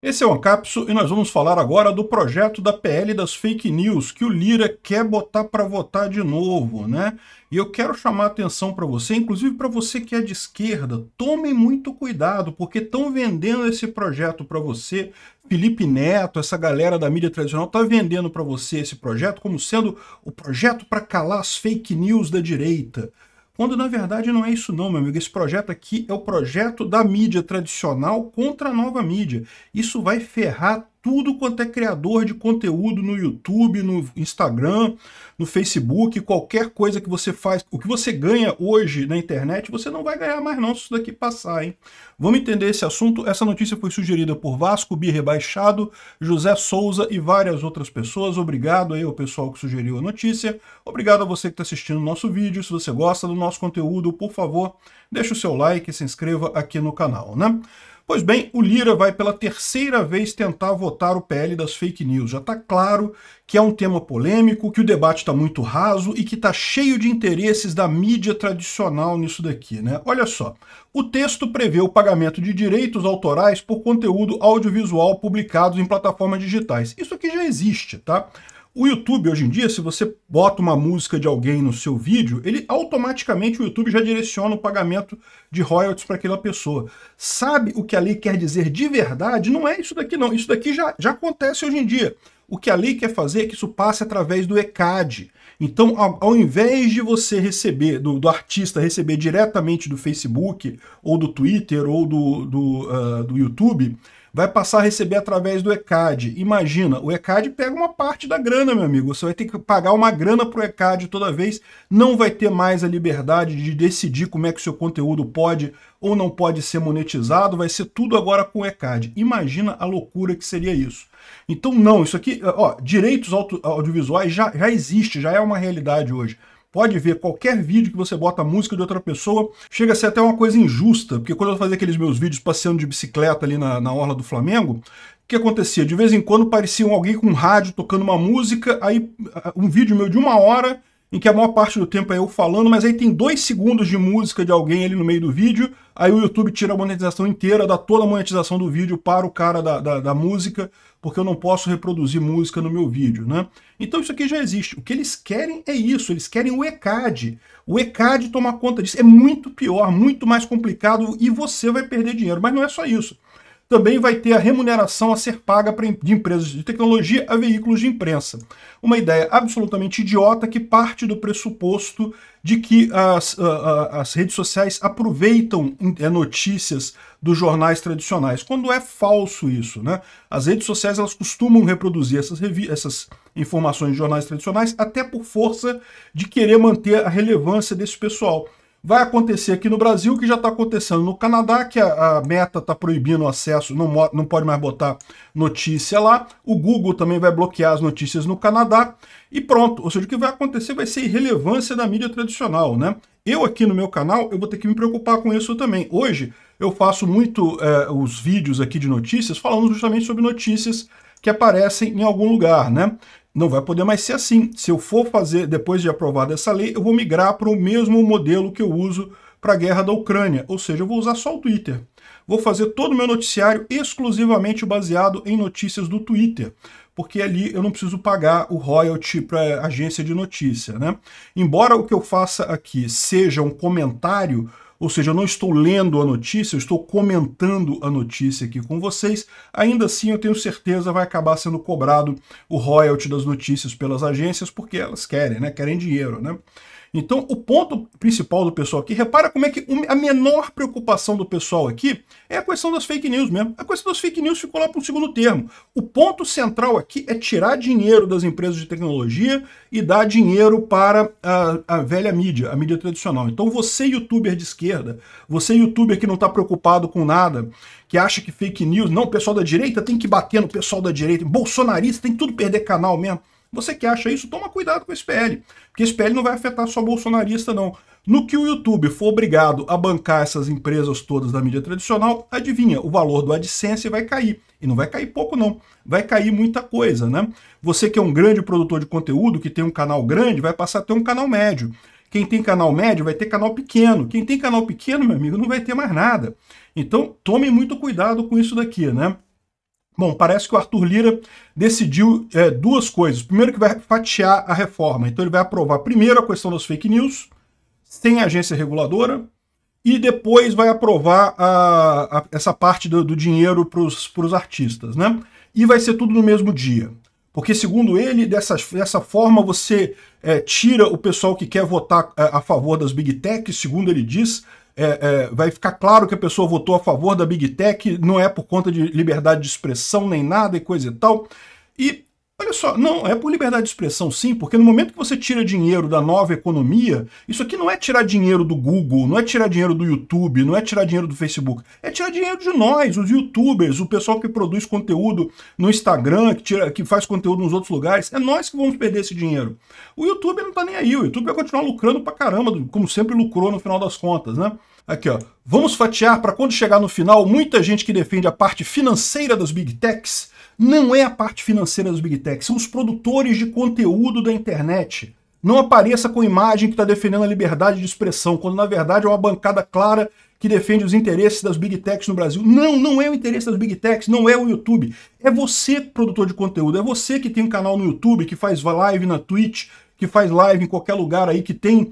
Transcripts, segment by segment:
Esse é o Ancapso e nós vamos falar agora do projeto da PL das fake news que o Lira quer botar para votar de novo, né? E eu quero chamar a atenção para você, inclusive para você que é de esquerda, tomem muito cuidado, porque estão vendendo esse projeto para você. Felipe Neto, essa galera da mídia tradicional, está vendendo para você esse projeto como sendo o projeto para calar as fake news da direita. Quando na verdade não é isso não, meu amigo. Esse projeto aqui é o projeto da mídia tradicional contra a nova mídia. Isso vai ferrar tudo quanto é criador de conteúdo no YouTube, no Instagram, no Facebook, qualquer coisa que você faz, o que você ganha hoje na internet, você não vai ganhar mais não se isso daqui passar, hein? Vamos entender esse assunto. Essa notícia foi sugerida por Vasco Bi Rebaixado, José Souza e várias outras pessoas. Obrigado aí ao pessoal que sugeriu a notícia. Obrigado a você que está assistindo o nosso vídeo. Se você gosta do nosso conteúdo, por favor, deixa o seu like e se inscreva aqui no canal, né? Pois bem, o Lira vai pela terceira vez tentar votar o PL das fake news. Já está claro que é um tema polêmico, que o debate está muito raso e que está cheio de interesses da mídia tradicional nisso daqui, né? Olha só, o texto prevê o pagamento de direitos autorais por conteúdo audiovisual publicado em plataformas digitais. Isso aqui já existe, tá? O YouTube, hoje em dia, se você bota uma música de alguém no seu vídeo, ele automaticamente, o YouTube já direciona o pagamento de royalties para aquela pessoa. Sabe o que a lei quer dizer de verdade? Não é isso daqui não, isso daqui já, já acontece hoje em dia. O que a lei quer fazer é que isso passe através do ECAD. Então, ao, ao invés de você receber, do, do, artista receber diretamente do Facebook, ou do Twitter, ou do, do, uh, do YouTube, vai passar a receber através do ECAD. Imagina, o ECAD pega uma parte da grana, meu amigo. Você vai ter que pagar uma grana para o ECAD toda vez, não vai ter mais a liberdade de decidir como é que o seu conteúdo pode ou não pode ser monetizado, vai ser tudo agora com o ECAD. Imagina a loucura que seria isso. Então não, isso aqui, ó, direitos audiovisuais já, já existe, já é uma realidade hoje pode ver qualquer vídeo que você bota a música de outra pessoa, chega a ser até uma coisa injusta, porque quando eu fazia aqueles meus vídeos passeando de bicicleta ali na, na orla do Flamengo, o que acontecia? De vez em quando parecia alguém com um rádio tocando uma música, aí um vídeo meu de uma hora em que a maior parte do tempo é eu falando, mas aí tem dois segundos de música de alguém ali no meio do vídeo, aí o YouTube tira a monetização inteira, dá toda a monetização do vídeo para o cara da, da, da música, porque eu não posso reproduzir música no meu vídeo, né? Então isso aqui já existe. O que eles querem é isso, eles querem o ECAD. O ECAD tomar conta disso. É muito pior, muito mais complicado e você vai perder dinheiro. Mas não é só isso também vai ter a remuneração a ser paga de empresas de tecnologia a veículos de imprensa. Uma ideia absolutamente idiota que parte do pressuposto de que as, as redes sociais aproveitam é, notícias dos jornais tradicionais, quando é falso isso. Né? As redes sociais elas costumam reproduzir essas, essas informações de jornais tradicionais até por força de querer manter a relevância desse pessoal vai acontecer aqui no Brasil, que já está acontecendo no Canadá, que a, a Meta está proibindo o acesso, não, não pode mais botar notícia lá. O Google também vai bloquear as notícias no Canadá. E pronto, ou seja, o que vai acontecer vai ser irrelevância da mídia tradicional, né? Eu aqui no meu canal, eu vou ter que me preocupar com isso também. Hoje, eu faço muito é, os vídeos aqui de notícias falando justamente sobre notícias que aparecem em algum lugar, né? Não vai poder mais ser assim. Se eu for fazer, depois de aprovada essa lei, eu vou migrar para o mesmo modelo que eu uso para a guerra da Ucrânia, ou seja, eu vou usar só o Twitter. Vou fazer todo o meu noticiário exclusivamente baseado em notícias do Twitter, porque ali eu não preciso pagar o royalty para agência de notícia, né? Embora o que eu faça aqui seja um comentário ou seja, eu não estou lendo a notícia, eu estou comentando a notícia aqui com vocês. Ainda assim, eu tenho certeza vai acabar sendo cobrado o royalty das notícias pelas agências, porque elas querem, né? Querem dinheiro, né? Então, o ponto principal do pessoal aqui, repara como é que a menor preocupação do pessoal aqui é a questão das fake news mesmo. A questão das fake news ficou lá para um segundo termo. O ponto central aqui é tirar dinheiro das empresas de tecnologia e dar dinheiro para a, a velha mídia, a mídia tradicional. Então, você, youtuber de esquerda, você, youtuber que não está preocupado com nada, que acha que fake news, não, o pessoal da direita tem que bater no pessoal da direita, bolsonarista tem que tudo perder canal mesmo. Você que acha isso, toma cuidado com esse SPL, porque esse SPL não vai afetar só bolsonarista, não. No que o YouTube for obrigado a bancar essas empresas todas da mídia tradicional, adivinha, o valor do AdSense vai cair. E não vai cair pouco, não. Vai cair muita coisa, né? Você que é um grande produtor de conteúdo, que tem um canal grande, vai passar a ter um canal médio. Quem tem canal médio vai ter canal pequeno. Quem tem canal pequeno, meu amigo, não vai ter mais nada. Então, tome muito cuidado com isso daqui, né? Bom, parece que o Arthur Lira decidiu é, duas coisas. Primeiro que vai fatiar a reforma. Então ele vai aprovar primeiro a questão das fake news, sem agência reguladora, e depois vai aprovar a, a, essa parte do, do dinheiro para os artistas, né? E vai ser tudo no mesmo dia. Porque, segundo ele, dessa, dessa forma você é, tira o pessoal que quer votar a, é, a favor das big techs, segundo ele diz, é, é, vai ficar claro que a pessoa votou a favor da Big Tech, não é por conta de liberdade de expressão nem nada e coisa e tal. E Olha só, não, é por liberdade de expressão sim, porque no momento que você tira dinheiro da nova economia, isso aqui não é tirar dinheiro do Google, não é tirar dinheiro do YouTube, não é tirar dinheiro do Facebook, é tirar dinheiro de nós, os youtubers, o pessoal que produz conteúdo no Instagram, que, tira, que faz conteúdo nos outros lugares, é nós que vamos perder esse dinheiro. O YouTube não tá nem aí, o YouTube vai continuar lucrando pra caramba, como sempre lucrou no final das contas, né? Aqui, ó. Vamos fatiar para quando chegar no final, muita gente que defende a parte financeira das big techs não é a parte financeira dos Big techs, são os produtores de conteúdo da internet. Não apareça com imagem que está defendendo a liberdade de expressão, quando na verdade é uma bancada clara que defende os interesses das Big Techs no Brasil. Não, não é o interesse das Big Techs, não é o YouTube. É você, produtor de conteúdo, é você que tem um canal no YouTube, que faz live na Twitch, que faz live em qualquer lugar aí, que tem uh,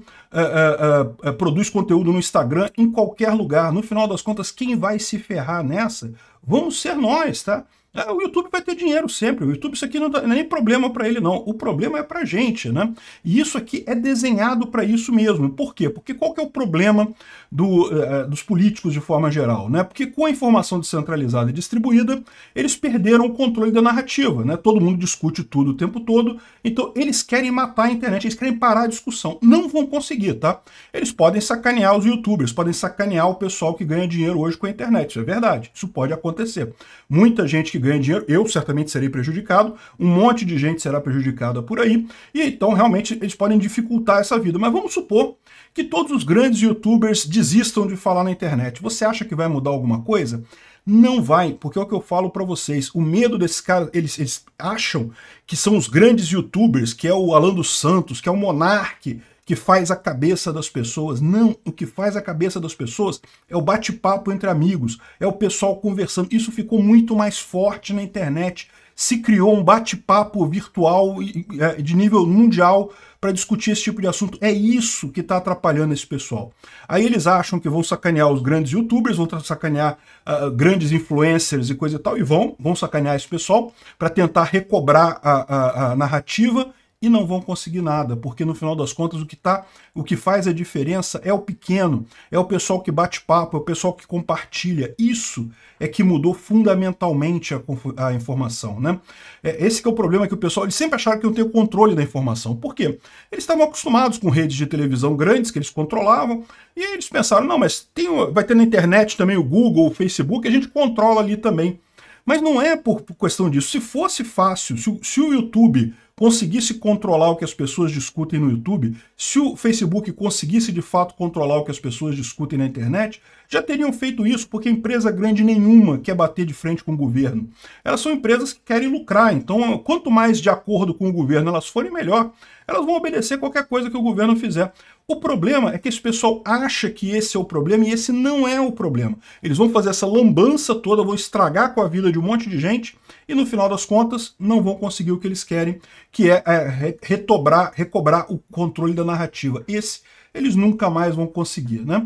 uh, uh, produz conteúdo no Instagram, em qualquer lugar. No final das contas, quem vai se ferrar nessa? Vamos ser nós, tá? É, o YouTube vai ter dinheiro sempre. O YouTube, isso aqui não, tá, é nem problema para ele, não. O problema é para a gente, né? E isso aqui é desenhado para isso mesmo. Por quê? Porque qual que é o problema do, é, é, dos políticos de forma geral, né? Porque com a informação descentralizada e distribuída, eles perderam o controle da narrativa, né? Todo mundo discute tudo o tempo todo, então eles querem matar a internet, eles querem parar a discussão. Não vão conseguir, tá? Eles podem sacanear os youtubers, podem sacanear o pessoal que ganha dinheiro hoje com a internet, isso é verdade, isso pode acontecer. Muita gente que ganha dinheiro, eu certamente serei prejudicado, um monte de gente será prejudicada por aí, e então realmente eles podem dificultar essa vida. Mas vamos supor que todos os grandes youtubers desistam de falar na internet. Você acha que vai mudar alguma coisa? Não vai, porque é o que eu falo para vocês. O medo desses caras, eles, eles acham que são os grandes youtubers, que é o Alan dos Santos, que é o Monarque que faz a cabeça das pessoas. Não, o que faz a cabeça das pessoas é o bate-papo entre amigos, é o pessoal conversando. Isso ficou muito mais forte na internet. Se criou um bate-papo virtual é, de nível mundial para discutir esse tipo de assunto. É isso que está atrapalhando esse pessoal. Aí eles acham que vão sacanear os grandes youtubers, vão sacanear uh, grandes influencers e coisa e tal, e vão, vão sacanear esse pessoal para tentar recobrar a, a, a narrativa e não vão conseguir nada, porque no final das contas o que, tá, o que faz a diferença é o pequeno, é o pessoal que bate papo, é o pessoal que compartilha. Isso é que mudou fundamentalmente a, a informação. Né? É, esse é o problema que o pessoal, eles sempre acharam que não tem controle da informação. Por quê? Eles estavam acostumados com redes de televisão grandes que eles controlavam, e eles pensaram, não, mas tem, vai ter na internet também o Google, o Facebook, a gente controla ali também. Mas não é por questão disso. Se fosse fácil, se, se o YouTube conseguisse controlar o que as pessoas discutem no YouTube, se o Facebook conseguisse de fato controlar o que as pessoas discutem na internet, já teriam feito isso, porque empresa grande nenhuma quer bater de frente com o governo. Elas são empresas que querem lucrar, então quanto mais de acordo com o governo elas forem, melhor. Elas vão obedecer qualquer coisa que o governo fizer. O problema é que esse pessoal acha que esse é o problema e esse não é o problema. Eles vão fazer essa lambança toda, vão estragar com a vida de um monte de gente e no final das contas não vão conseguir o que eles querem, que é, é retobrar, recobrar o controle da narrativa. Esse eles nunca mais vão conseguir, né?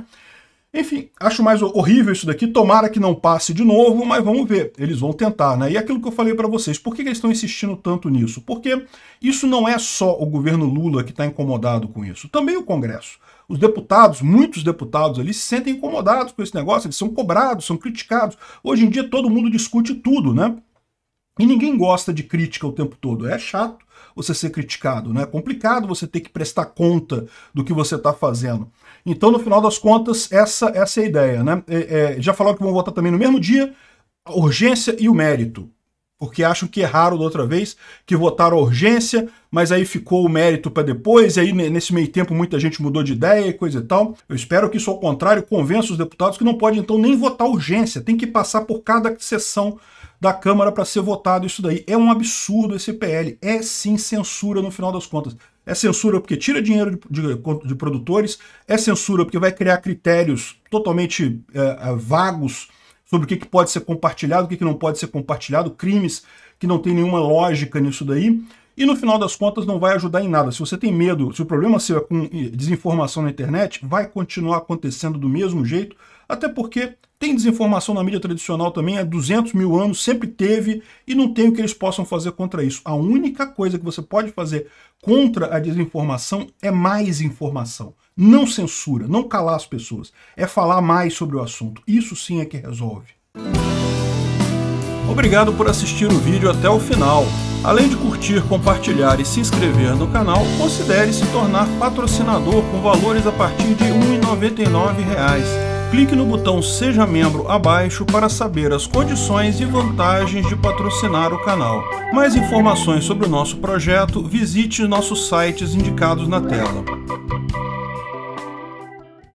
Enfim, acho mais horrível isso daqui, tomara que não passe de novo, mas vamos ver, eles vão tentar, né? E aquilo que eu falei para vocês, por que, que eles estão insistindo tanto nisso? Porque isso não é só o governo Lula que está incomodado com isso, também o Congresso. Os deputados, muitos deputados ali, se sentem incomodados com esse negócio, eles são cobrados, são criticados. Hoje em dia todo mundo discute tudo, né? E ninguém gosta de crítica o tempo todo, é chato você ser criticado, né? É complicado você ter que prestar conta do que você está fazendo. Então, no final das contas, essa, essa é a ideia, né? É, é, já falaram que vão votar também no mesmo dia a urgência e o mérito. Porque acham que erraram da outra vez, que votaram a urgência, mas aí ficou o mérito para depois, e aí nesse meio tempo muita gente mudou de ideia e coisa e tal. Eu espero que isso, ao contrário, convença os deputados que não pode então nem votar urgência, tem que passar por cada sessão da Câmara para ser votado isso daí. É um absurdo esse PL. É sim censura no final das contas. É censura porque tira dinheiro de, de, de produtores, é censura porque vai criar critérios totalmente é, é vagos sobre o que, que pode ser compartilhado, o que, que não pode ser compartilhado, crimes que não tem nenhuma lógica nisso daí. E no final das contas não vai ajudar em nada. Se você tem medo, se o problema seu é com eh, desinformação na internet, vai continuar acontecendo do mesmo jeito, até porque tem desinformação na mídia tradicional também há 200 mil anos, sempre teve, e não tem o que eles possam fazer contra isso. A única coisa que você pode fazer contra a desinformação é mais informação. Não censura, não calar as pessoas. É falar mais sobre o assunto. Isso sim é que resolve. Obrigado por assistir o vídeo até o final. Além de curtir, compartilhar e se inscrever no canal, considere se tornar patrocinador com valores a partir de R$ 1,99 clique no botão Seja Membro abaixo para saber as condições e vantagens de patrocinar o canal. Mais informações sobre o nosso projeto, visite nossos sites indicados na tela.